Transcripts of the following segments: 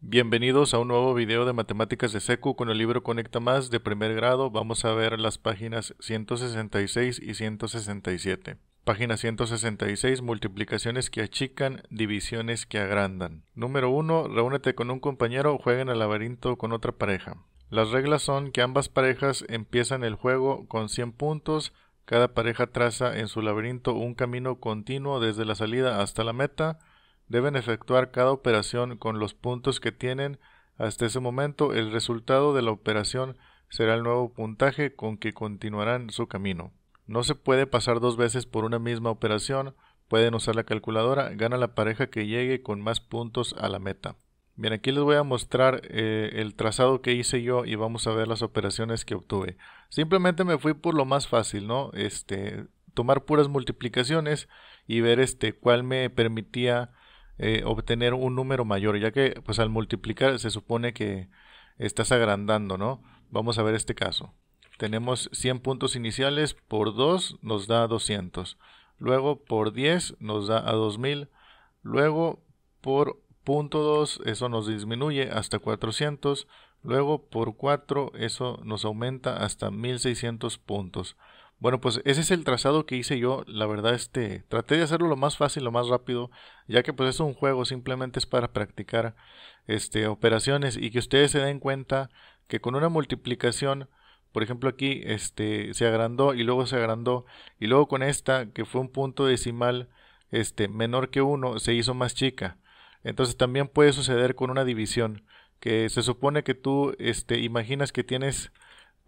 Bienvenidos a un nuevo video de matemáticas de SECU con el libro Conecta Más de primer grado. Vamos a ver las páginas 166 y 167. Página 166, multiplicaciones que achican, divisiones que agrandan. Número 1, reúnete con un compañero o jueguen al laberinto con otra pareja. Las reglas son que ambas parejas empiezan el juego con 100 puntos, cada pareja traza en su laberinto un camino continuo desde la salida hasta la meta, deben efectuar cada operación con los puntos que tienen hasta ese momento, el resultado de la operación será el nuevo puntaje con que continuarán su camino. No se puede pasar dos veces por una misma operación, pueden usar la calculadora, gana la pareja que llegue con más puntos a la meta. Bien, aquí les voy a mostrar eh, el trazado que hice yo y vamos a ver las operaciones que obtuve. Simplemente me fui por lo más fácil, ¿no? Este, tomar puras multiplicaciones y ver este cuál me permitía eh, obtener un número mayor, ya que pues al multiplicar se supone que estás agrandando, ¿no? Vamos a ver este caso. Tenemos 100 puntos iniciales por 2 nos da 200. Luego por 10 nos da a 2000. Luego por punto 2 eso nos disminuye hasta 400. Luego por 4 eso nos aumenta hasta 1600 puntos. Bueno, pues ese es el trazado que hice yo. La verdad, este, traté de hacerlo lo más fácil, lo más rápido, ya que pues es un juego, simplemente es para practicar este, operaciones y que ustedes se den cuenta que con una multiplicación, por ejemplo aquí, este, se agrandó y luego se agrandó y luego con esta, que fue un punto decimal este, menor que 1, se hizo más chica. Entonces también puede suceder con una división, que se supone que tú este, imaginas que tienes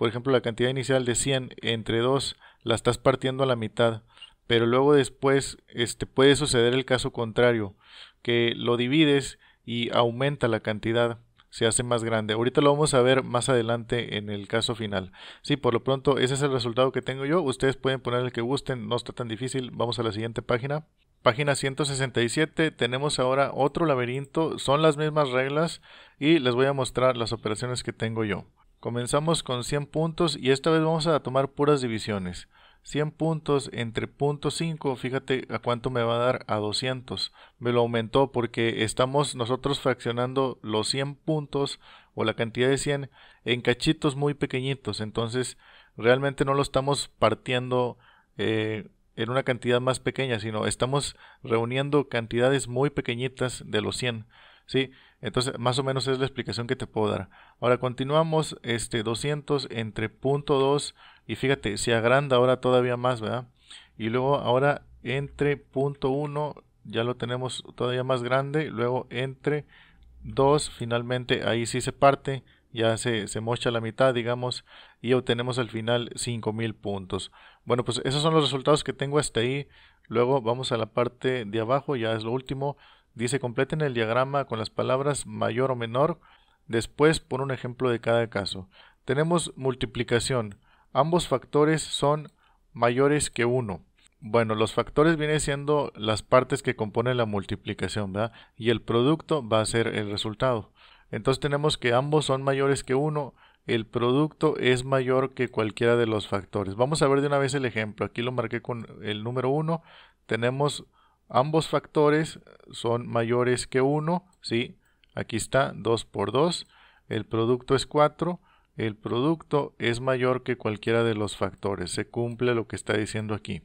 por ejemplo, la cantidad inicial de 100 entre 2 la estás partiendo a la mitad, pero luego después este, puede suceder el caso contrario, que lo divides y aumenta la cantidad, se hace más grande. Ahorita lo vamos a ver más adelante en el caso final. Sí, por lo pronto ese es el resultado que tengo yo. Ustedes pueden poner el que gusten, no está tan difícil. Vamos a la siguiente página. Página 167 tenemos ahora otro laberinto, son las mismas reglas y les voy a mostrar las operaciones que tengo yo. Comenzamos con 100 puntos y esta vez vamos a tomar puras divisiones. 100 puntos entre punto 5, fíjate a cuánto me va a dar a 200. Me lo aumentó porque estamos nosotros fraccionando los 100 puntos o la cantidad de 100 en cachitos muy pequeñitos. Entonces realmente no lo estamos partiendo eh, en una cantidad más pequeña, sino estamos reuniendo cantidades muy pequeñitas de los 100. ¿sí? Entonces, más o menos es la explicación que te puedo dar. Ahora continuamos, este 200 entre punto 2 y fíjate, se agranda ahora todavía más, ¿verdad? Y luego ahora entre punto 1 ya lo tenemos todavía más grande, luego entre 2 finalmente ahí sí se parte, ya se, se mocha la mitad, digamos, y obtenemos al final 5000 puntos. Bueno, pues esos son los resultados que tengo hasta ahí. Luego vamos a la parte de abajo, ya es lo último. Dice, completen el diagrama con las palabras mayor o menor, después pon un ejemplo de cada caso. Tenemos multiplicación. Ambos factores son mayores que 1. Bueno, los factores vienen siendo las partes que componen la multiplicación, ¿verdad? Y el producto va a ser el resultado. Entonces tenemos que ambos son mayores que 1 el producto es mayor que cualquiera de los factores. Vamos a ver de una vez el ejemplo. Aquí lo marqué con el número 1. Tenemos Ambos factores son mayores que 1, ¿sí? Aquí está, 2 por 2. El producto es 4. El producto es mayor que cualquiera de los factores. Se cumple lo que está diciendo aquí.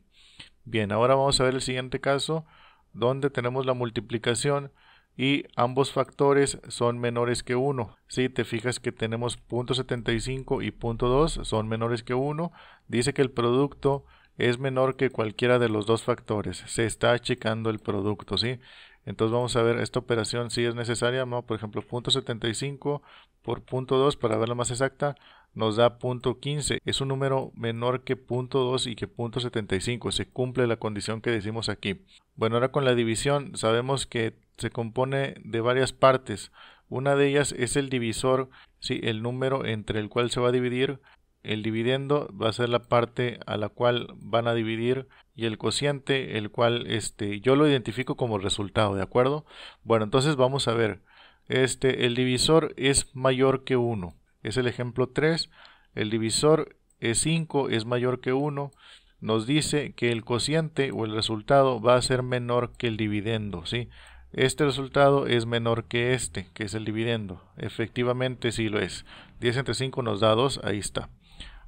Bien, ahora vamos a ver el siguiente caso donde tenemos la multiplicación y ambos factores son menores que 1. Si te fijas que tenemos 0.75 y 0.2 son menores que 1, dice que el producto es menor que cualquiera de los dos factores. Se está achicando el producto, ¿sí? Entonces vamos a ver esta operación si es necesaria, ¿no? Por ejemplo, 0.75 por 0.2 para verla más exacta nos da 0.15. Es un número menor que 0.2 y que 0.75. Se cumple la condición que decimos aquí. Bueno, ahora con la división sabemos que se compone de varias partes. Una de ellas es el divisor, ¿sí? el número entre el cual se va a dividir el dividendo va a ser la parte a la cual van a dividir y el cociente, el cual este, yo lo identifico como resultado, ¿de acuerdo? Bueno, entonces vamos a ver. Este, el divisor es mayor que 1. Es el ejemplo 3. El divisor es 5, es mayor que 1. Nos dice que el cociente o el resultado va a ser menor que el dividendo, ¿sí? Este resultado es menor que este, que es el dividendo. Efectivamente, sí lo es. 10 entre 5 nos da 2, ahí está.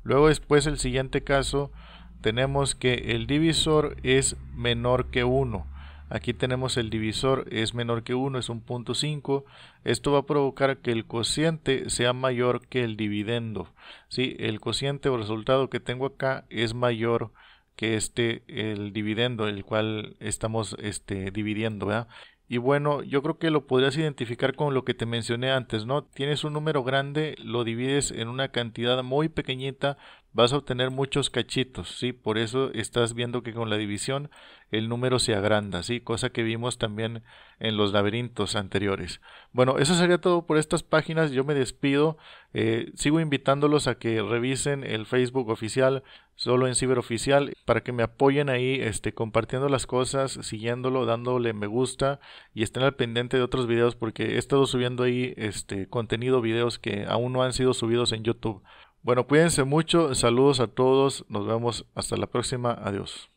Luego después el siguiente caso tenemos que el divisor es menor que 1. Aquí tenemos el divisor es menor que 1, es un punto Esto va a provocar que el cociente sea mayor que el dividendo. ¿sí? El cociente o resultado que tengo acá es mayor que este el dividendo el cual estamos este, dividiendo. ¿verdad? Y bueno, yo creo que lo podrías identificar con lo que te mencioné antes, ¿no? Tienes un número grande, lo divides en una cantidad muy pequeñita, vas a obtener muchos cachitos, ¿sí? Por eso estás viendo que con la división el número se agranda, ¿sí? Cosa que vimos también en los laberintos anteriores. Bueno, eso sería todo por estas páginas, yo me despido, eh, sigo invitándolos a que revisen el Facebook oficial solo en Ciberoficial, para que me apoyen ahí este, compartiendo las cosas, siguiéndolo, dándole me gusta y estén al pendiente de otros videos porque he estado subiendo ahí este, contenido, videos que aún no han sido subidos en YouTube. Bueno, cuídense mucho, saludos a todos, nos vemos hasta la próxima, adiós.